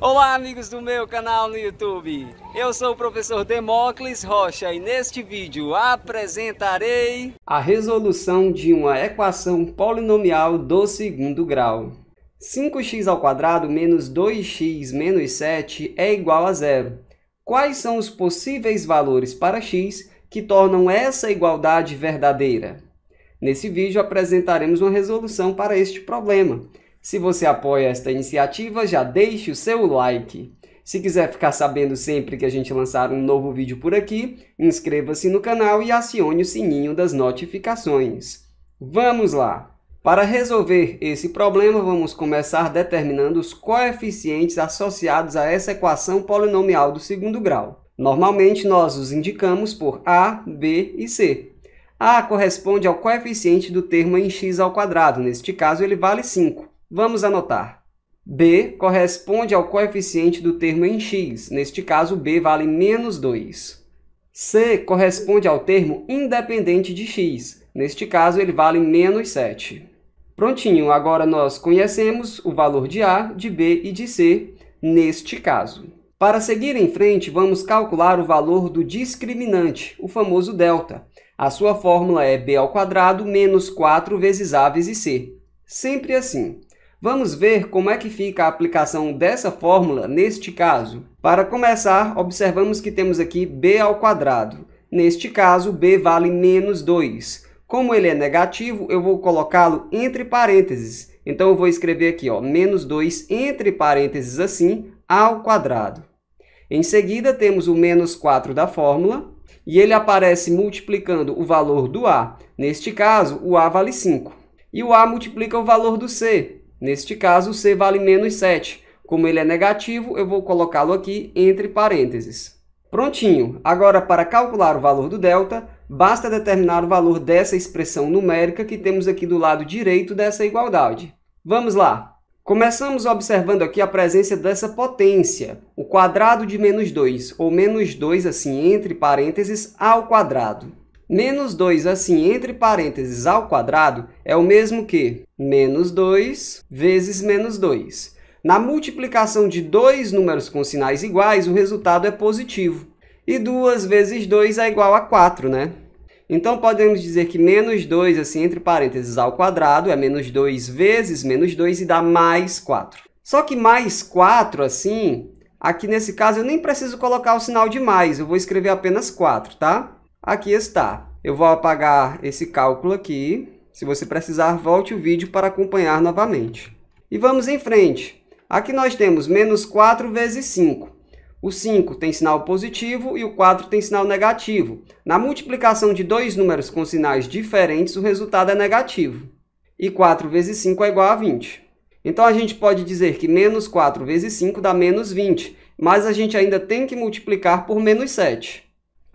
Olá amigos do meu canal no YouTube, eu sou o professor Demócles Rocha e neste vídeo apresentarei a resolução de uma equação polinomial do segundo grau. 5x² menos 2x menos 7 é igual a zero. Quais são os possíveis valores para x que tornam essa igualdade verdadeira? Nesse vídeo apresentaremos uma resolução para este problema. Se você apoia esta iniciativa, já deixe o seu like. Se quiser ficar sabendo sempre que a gente lançar um novo vídeo por aqui, inscreva-se no canal e acione o sininho das notificações. Vamos lá! Para resolver esse problema, vamos começar determinando os coeficientes associados a essa equação polinomial do segundo grau. Normalmente, nós os indicamos por A, B e C. A corresponde ao coeficiente do termo em x ao quadrado, neste caso ele vale 5. Vamos anotar. B corresponde ao coeficiente do termo em x, neste caso B vale menos 2. C corresponde ao termo independente de x, neste caso ele vale menos 7. Prontinho, agora nós conhecemos o valor de A, de B e de C neste caso. Para seguir em frente, vamos calcular o valor do discriminante, o famoso delta. A sua fórmula é b ao quadrado menos 4 vezes a vezes c. Sempre assim. Vamos ver como é que fica a aplicação dessa fórmula neste caso. Para começar, observamos que temos aqui b ao quadrado. Neste caso, b vale menos 2. Como ele é negativo, eu vou colocá-lo entre parênteses. Então, eu vou escrever aqui, ó, menos 2 entre parênteses assim, ao quadrado. Em seguida, temos o menos 4 da fórmula, e ele aparece multiplicando o valor do a. Neste caso, o a vale 5. E o a multiplica o valor do c, Neste caso, C vale menos 7. Como ele é negativo, eu vou colocá-lo aqui entre parênteses. Prontinho! Agora, para calcular o valor do delta, basta determinar o valor dessa expressão numérica que temos aqui do lado direito dessa igualdade. Vamos lá! Começamos observando aqui a presença dessa potência, o quadrado de menos 2, ou menos 2, assim, entre parênteses, ao quadrado. Menos 2, assim, entre parênteses, ao quadrado, é o mesmo que menos 2 vezes menos 2. Na multiplicação de dois números com sinais iguais, o resultado é positivo. E 2 vezes 2 é igual a 4, né? Então, podemos dizer que menos 2, assim, entre parênteses, ao quadrado, é menos 2 vezes menos 2 e dá mais 4. Só que mais 4, assim, aqui nesse caso, eu nem preciso colocar o sinal de mais, eu vou escrever apenas 4, tá? Tá? Aqui está. Eu vou apagar esse cálculo aqui. Se você precisar, volte o vídeo para acompanhar novamente. E vamos em frente. Aqui nós temos menos 4 vezes 5. O 5 tem sinal positivo e o 4 tem sinal negativo. Na multiplicação de dois números com sinais diferentes, o resultado é negativo. E 4 vezes 5 é igual a 20. Então, a gente pode dizer que menos 4 vezes 5 dá menos 20, mas a gente ainda tem que multiplicar por menos 7.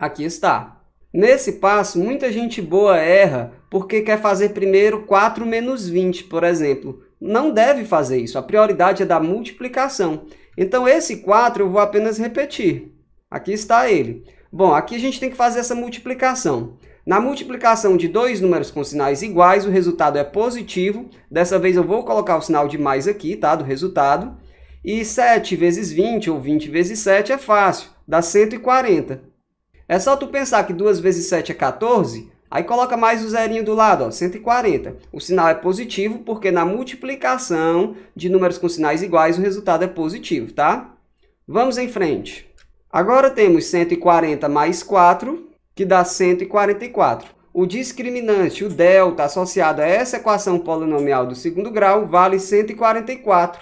Aqui está. Nesse passo, muita gente boa erra porque quer fazer primeiro 4 menos 20, por exemplo. Não deve fazer isso, a prioridade é da multiplicação. Então, esse 4 eu vou apenas repetir. Aqui está ele. Bom, aqui a gente tem que fazer essa multiplicação. Na multiplicação de dois números com sinais iguais, o resultado é positivo. Dessa vez eu vou colocar o sinal de mais aqui, tá? Do resultado. E 7 vezes 20, ou 20 vezes 7, é fácil. Dá 140. É só tu pensar que 2 vezes 7 é 14, aí coloca mais o zerinho do lado, ó, 140. O sinal é positivo porque na multiplicação de números com sinais iguais o resultado é positivo, tá? Vamos em frente. Agora temos 140 mais 4, que dá 144. O discriminante, o delta, associado a essa equação polinomial do segundo grau, vale 144.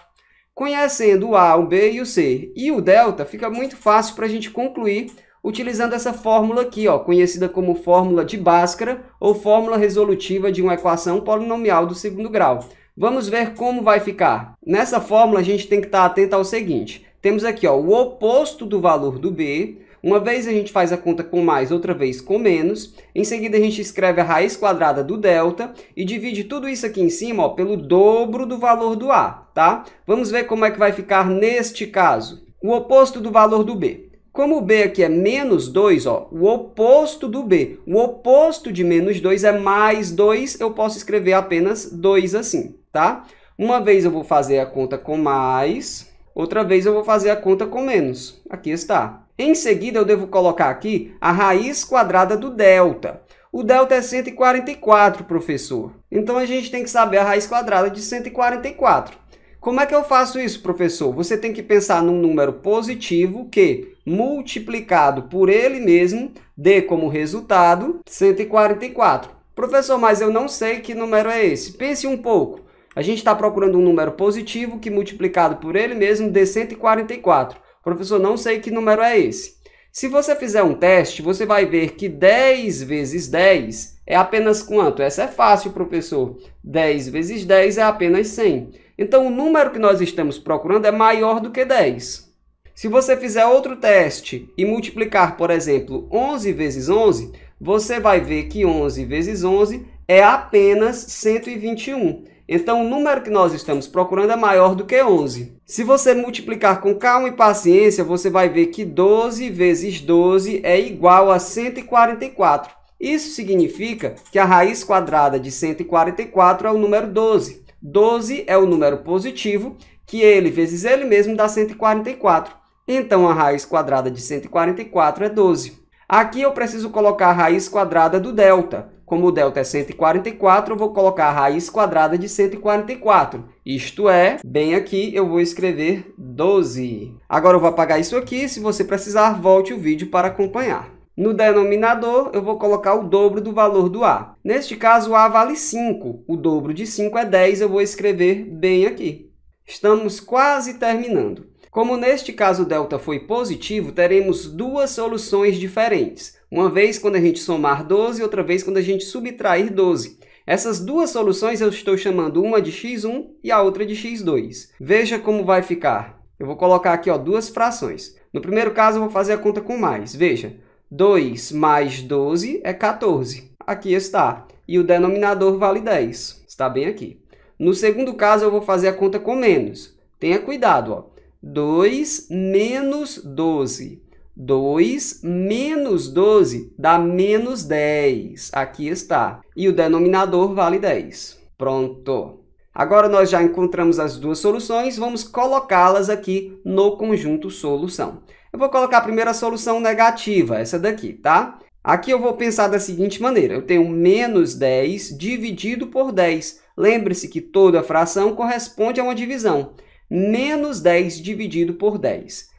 Conhecendo o A, o B e o C e o delta, fica muito fácil para a gente concluir utilizando essa fórmula aqui, ó, conhecida como fórmula de Bhaskara ou fórmula resolutiva de uma equação polinomial do segundo grau. Vamos ver como vai ficar. Nessa fórmula, a gente tem que estar atento ao seguinte. Temos aqui ó, o oposto do valor do B. Uma vez a gente faz a conta com mais, outra vez com menos. Em seguida, a gente escreve a raiz quadrada do delta e divide tudo isso aqui em cima ó, pelo dobro do valor do A. Tá? Vamos ver como é que vai ficar neste caso. O oposto do valor do B. Como o B aqui é menos 2, ó, o oposto do B. O oposto de menos 2 é mais 2, eu posso escrever apenas 2 assim, tá? Uma vez eu vou fazer a conta com mais, outra vez eu vou fazer a conta com menos. Aqui está. Em seguida, eu devo colocar aqui a raiz quadrada do delta. O delta é 144, professor. Então, a gente tem que saber a raiz quadrada de 144. Como é que eu faço isso, professor? Você tem que pensar num número positivo que multiplicado por ele mesmo, dê como resultado 144. Professor, mas eu não sei que número é esse. Pense um pouco. A gente está procurando um número positivo que multiplicado por ele mesmo dê 144. Professor, não sei que número é esse. Se você fizer um teste, você vai ver que 10 vezes 10 é apenas quanto? Essa é fácil, professor. 10 vezes 10 é apenas 100. Então, o número que nós estamos procurando é maior do que 10. Se você fizer outro teste e multiplicar, por exemplo, 11 vezes 11, você vai ver que 11 vezes 11 é apenas 121. Então, o número que nós estamos procurando é maior do que 11. Se você multiplicar com calma e paciência, você vai ver que 12 vezes 12 é igual a 144. Isso significa que a raiz quadrada de 144 é o número 12. 12 é o número positivo, que ele vezes ele mesmo dá 144. Então, a raiz quadrada de 144 é 12. Aqui eu preciso colocar a raiz quadrada do delta. Como o delta é 144, eu vou colocar a raiz quadrada de 144. Isto é, bem aqui eu vou escrever 12. Agora eu vou apagar isso aqui. Se você precisar, volte o vídeo para acompanhar. No denominador, eu vou colocar o dobro do valor do A. Neste caso, o A vale 5. O dobro de 5 é 10, eu vou escrever bem aqui. Estamos quase terminando. Como neste caso o delta foi positivo, teremos duas soluções diferentes. Uma vez quando a gente somar 12, outra vez quando a gente subtrair 12. Essas duas soluções eu estou chamando uma de x1 e a outra de x2. Veja como vai ficar. Eu vou colocar aqui ó, duas frações. No primeiro caso, eu vou fazer a conta com mais. Veja, 2 mais 12 é 14. Aqui está. E o denominador vale 10. Está bem aqui. No segundo caso, eu vou fazer a conta com menos. Tenha cuidado. Ó. 2 menos 12. 2 menos 12 dá menos 10. Aqui está. E o denominador vale 10. Pronto. Agora nós já encontramos as duas soluções, vamos colocá-las aqui no conjunto solução. Eu vou colocar a primeira solução negativa, essa daqui, tá? Aqui eu vou pensar da seguinte maneira, eu tenho menos 10 dividido por 10. Lembre-se que toda fração corresponde a uma divisão menos 10 dividido por 10.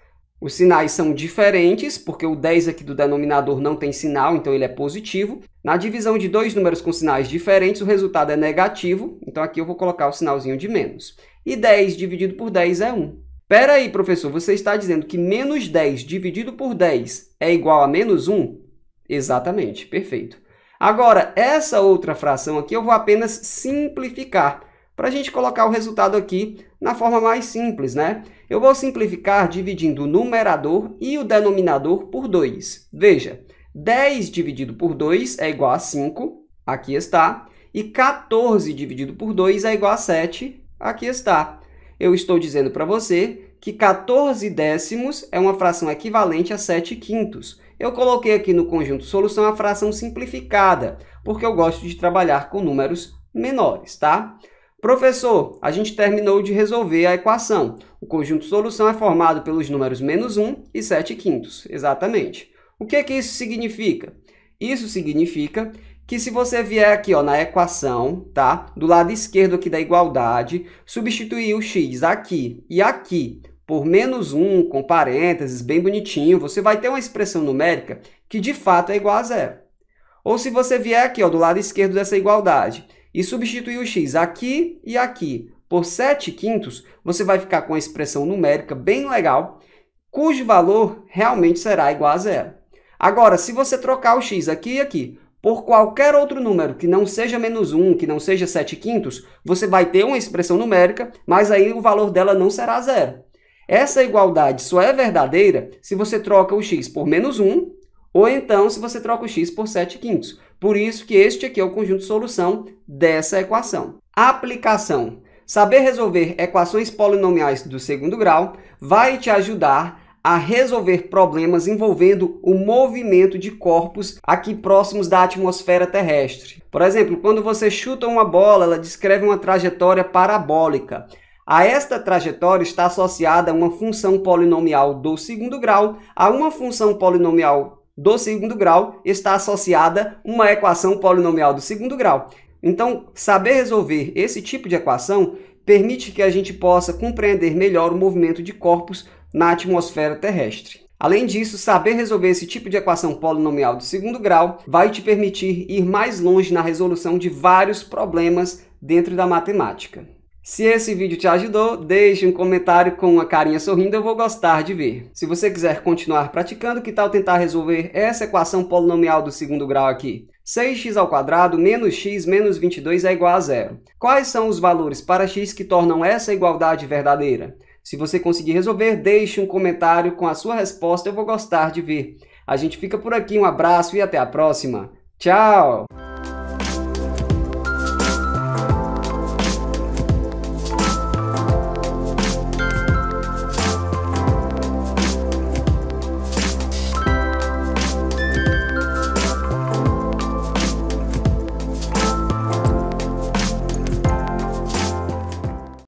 Os sinais são diferentes, porque o 10 aqui do denominador não tem sinal, então ele é positivo. Na divisão de dois números com sinais diferentes, o resultado é negativo, então aqui eu vou colocar o sinalzinho de menos. E 10 dividido por 10 é 1. Espera aí, professor, você está dizendo que menos 10 dividido por 10 é igual a menos 1? Exatamente, perfeito. Agora, essa outra fração aqui eu vou apenas simplificar para a gente colocar o resultado aqui na forma mais simples, né? Eu vou simplificar dividindo o numerador e o denominador por 2. Veja, 10 dividido por 2 é igual a 5, aqui está, e 14 dividido por 2 é igual a 7, aqui está. Eu estou dizendo para você que 14 décimos é uma fração equivalente a 7 quintos. Eu coloquei aqui no conjunto solução a fração simplificada, porque eu gosto de trabalhar com números menores, tá? Professor, a gente terminou de resolver a equação. O conjunto solução é formado pelos números menos 1 e 7 quintos. Exatamente. O que, que isso significa? Isso significa que se você vier aqui ó, na equação, tá? do lado esquerdo aqui da igualdade, substituir o x aqui e aqui por menos 1, com parênteses, bem bonitinho, você vai ter uma expressão numérica que de fato é igual a zero. Ou se você vier aqui ó, do lado esquerdo dessa igualdade e substituir o x aqui e aqui por 7 quintos, você vai ficar com uma expressão numérica bem legal, cujo valor realmente será igual a zero. Agora, se você trocar o x aqui e aqui por qualquer outro número que não seja menos 1, que não seja 7 quintos, você vai ter uma expressão numérica, mas aí o valor dela não será zero. Essa igualdade só é verdadeira se você troca o x por menos 1, ou então se você troca o x por 7 quintos. Por isso que este aqui é o conjunto de solução dessa equação. Aplicação. Saber resolver equações polinomiais do segundo grau vai te ajudar a resolver problemas envolvendo o movimento de corpos aqui próximos da atmosfera terrestre. Por exemplo, quando você chuta uma bola, ela descreve uma trajetória parabólica. A esta trajetória está associada uma função polinomial do segundo grau a uma função polinomial do segundo grau está associada uma equação polinomial do segundo grau. Então, saber resolver esse tipo de equação permite que a gente possa compreender melhor o movimento de corpos na atmosfera terrestre. Além disso, saber resolver esse tipo de equação polinomial do segundo grau vai te permitir ir mais longe na resolução de vários problemas dentro da matemática. Se esse vídeo te ajudou, deixe um comentário com uma carinha sorrindo, eu vou gostar de ver. Se você quiser continuar praticando, que tal tentar resolver essa equação polinomial do segundo grau aqui? 6x ao quadrado menos x menos 22 é igual a zero. Quais são os valores para x que tornam essa igualdade verdadeira? Se você conseguir resolver, deixe um comentário com a sua resposta, eu vou gostar de ver. A gente fica por aqui, um abraço e até a próxima. Tchau!